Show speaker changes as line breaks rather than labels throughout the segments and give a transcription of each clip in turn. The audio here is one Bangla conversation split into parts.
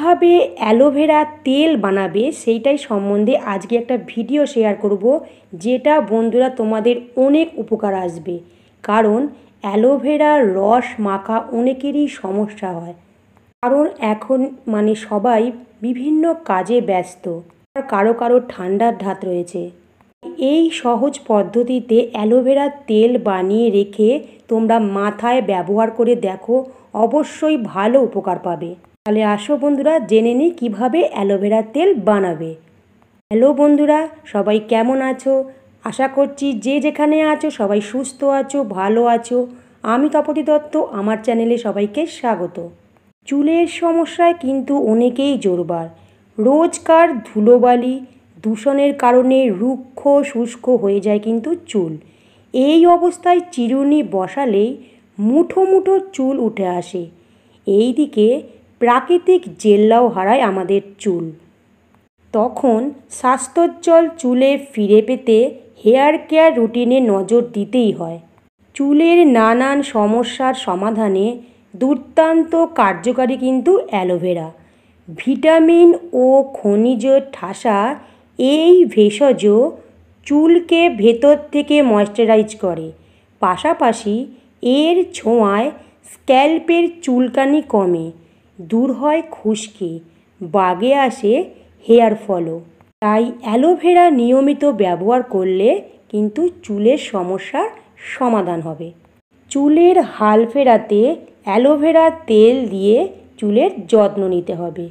কিভাবে অ্যালোভেরা তেল বানাবে সেইটাই সম্বন্ধে আজকে একটা ভিডিও শেয়ার করব যেটা বন্ধুরা তোমাদের অনেক উপকার আসবে কারণ অ্যালোভেরার রস মাখা অনেকেরই সমস্যা হয় কারণ এখন মানে সবাই বিভিন্ন কাজে ব্যস্ত আর কারো কারো ঠান্ডার ধাত রয়েছে এই সহজ পদ্ধতিতে অ্যালোভেরা তেল বানিয়ে রেখে তোমরা মাথায় ব্যবহার করে দেখো অবশ্যই ভালো উপকার পাবে তাহলে আসো বন্ধুরা জেনে নিই কীভাবে অ্যালোভেরা তেল বানাবে হ্যালো বন্ধুরা সবাই কেমন আছো আশা করছি যে যেখানে আছো সবাই সুস্থ আছো ভালো আছো আমি তপতি দত্ত আমার চ্যানেলে সবাইকে স্বাগত চুলের সমস্যায় কিন্তু অনেকেই জোরবার রোজকার ধুলোবালি দূষণের কারণে রুক্ষ শুষ্ক হয়ে যায় কিন্তু চুল এই অবস্থায় চিরুনি বসালেই মুঠো মুঠো চুল উঠে আসে এই দিকে প্রাকৃতিক জেল্লাও হারায় আমাদের চুল তখন স্বাস্থ্যোজ্জ্বল চুলে ফিরে পেতে হেয়ার কেয়ার রুটিনে নজর দিতেই হয় চুলের নানান সমস্যার সমাধানে দুর্দান্ত কার্যকারী কিন্তু অ্যালোভেরা ভিটামিন ও খনিজ ঠাসা এই ভেষজ চুলকে ভেতর থেকে ময়শ্চারাইজ করে পাশাপাশি এর ছোঁয়ায় স্ক্যাল্পের চুলকানি কমে দূর হয় খুশকি বাগে আসে হেয়ার ফলও তাই অ্যালোভেরা নিয়মিত ব্যবহার করলে কিন্তু চুলের সমস্যার সমাধান হবে চুলের হাল ফেরাতে অ্যালোভেরা তেল দিয়ে চুলের যত্ন নিতে হবে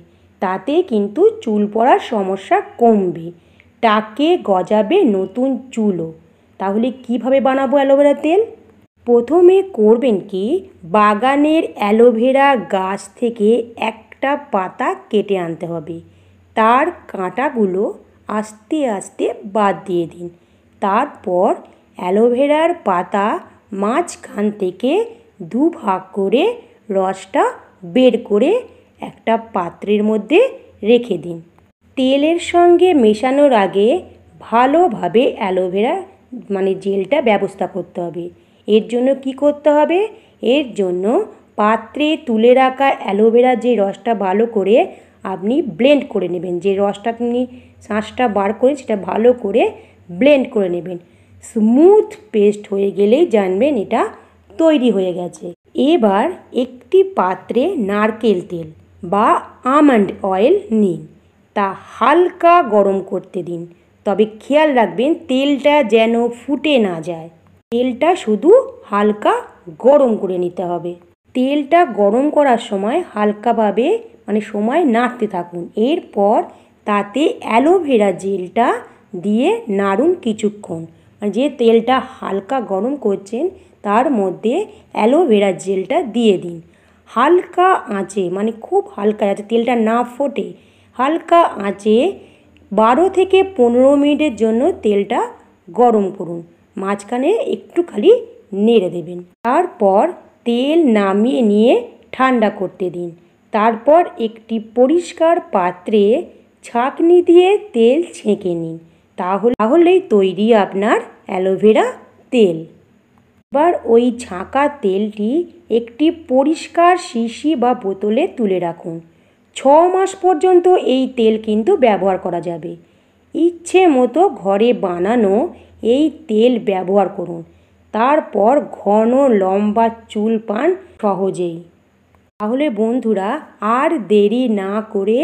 তাতে কিন্তু চুল পড়ার সমস্যা কমবে টাকে গজাবে নতুন চুলও তাহলে কিভাবে বানাবো অ্যালোভেরা তেল প্রথমে করবেন কি বাগানের অ্যালোভেরা গাছ থেকে একটা পাতা কেটে আনতে হবে তার কাঁটাগুলো আস্তে আস্তে বাদ দিয়ে দিন তারপর অ্যালোভেরার পাতা মাঝখান থেকে দু ভাগ করে রসটা বের করে একটা পাত্রের মধ্যে রেখে দিন তেলের সঙ্গে মেশানোর আগে ভালোভাবে অ্যালোভেরা মানে জেলটা ব্যবস্থা করতে হবে এর জন্য কি করতে হবে এর জন্য পাত্রে তুলে রাখা অ্যালোভেরা যে রসটা ভালো করে আপনি ব্লেন্ড করে নেবেন যে রসটা আপনি শাঁসটা বার করে সেটা ভালো করে ব্লেন্ড করে নেবেন স্মুথ পেস্ট হয়ে গেলেই জানবেন এটা তৈরি হয়ে গেছে এবার একটি পাত্রে নারকেল তেল বা আমন্ড অয়েল নিন তা হালকা গরম করতে দিন তবে খেয়াল রাখবেন তেলটা যেন ফুটে না যায় তেলটা শুধু হালকা গরম করে নিতে হবে তেলটা গরম করার সময় হালকাভাবে মানে সময় নাড়তে থাকুন এরপর তাতে অ্যালোভেরা জেলটা দিয়ে নাড়ুন কিছুক্ষণ মানে যে তেলটা হালকা গরম করছেন তার মধ্যে অ্যালোভেরা জেলটা দিয়ে দিন হালকা আঁচে মানে খুব হালকা যাতে তেলটা না ফোটে হালকা আঁচে বারো থেকে পনেরো মিনিটের জন্য তেলটা গরম করুন মাঝখানে একটু খালি নেড়ে দেবেন তারপর তেল নামিয়ে নিয়ে ঠান্ডা করতে দিন তারপর একটি পরিষ্কার পাত্রে ছাঁকনি দিয়ে তেল ছেঁকে নিন তাহলে তাহলেই তৈরি আপনার অ্যালোভেরা তেল এবার ওই ছাঁকা তেলটি একটি পরিষ্কার শিশি বা বোতলে তুলে রাখুন ছ মাস পর্যন্ত এই তেল কিন্তু ব্যবহার করা যাবে ইচ্ছে মতো ঘরে বানানো এই তেল ব্যবহার করুন তারপর ঘন লম্বা চুল পান সহজেই তাহলে বন্ধুরা আর দেরি না করে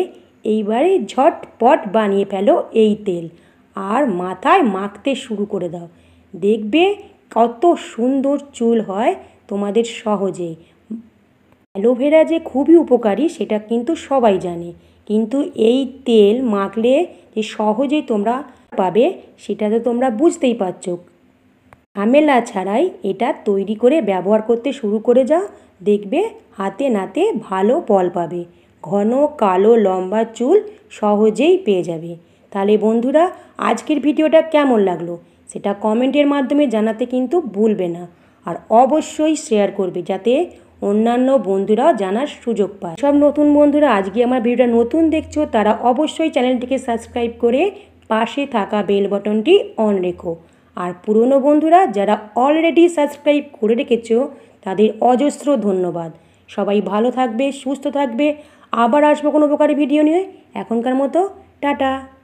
এইবারে ঝটপট বানিয়ে ফেলো এই তেল আর মাথায় মাখতে শুরু করে দাও দেখবে কত সুন্দর চুল হয় তোমাদের সহজেই অ্যালোভেরা যে খুবই উপকারী সেটা কিন্তু সবাই জানে কিন্তু এই তেল মাখলে যে সহজেই তোমরা পাবে সেটা তো তোমরা বুঝতেই পারছ ঝামেলা ছাড়াই এটা তৈরি করে ব্যবহার করতে শুরু করে যাও দেখবে হাতে নাতে ভালো ফল পাবে ঘন কালো লম্বা চুল সহজেই পেয়ে যাবে তাহলে বন্ধুরা আজকের ভিডিওটা কেমন লাগলো সেটা কমেন্টের মাধ্যমে জানাতে কিন্তু ভুলবে না আর অবশ্যই শেয়ার করবে যাতে অন্যান্য বন্ধুরাও জানার সুযোগ পায় সব নতুন বন্ধুরা আজকে আমার ভিডিওটা নতুন দেখছো তারা অবশ্যই চ্যানেলটিকে সাবস্ক্রাইব করে পাশে থাকা বেল বটনটি অন রেখো আর পুরনো বন্ধুরা যারা অলরেডি সাবস্ক্রাইব করে রেখেছ তাদের অজস্র ধন্যবাদ সবাই ভালো থাকবে সুস্থ থাকবে আবার আসবো কোনো প্রকার ভিডিও নিয়ে এখনকার মতো টাটা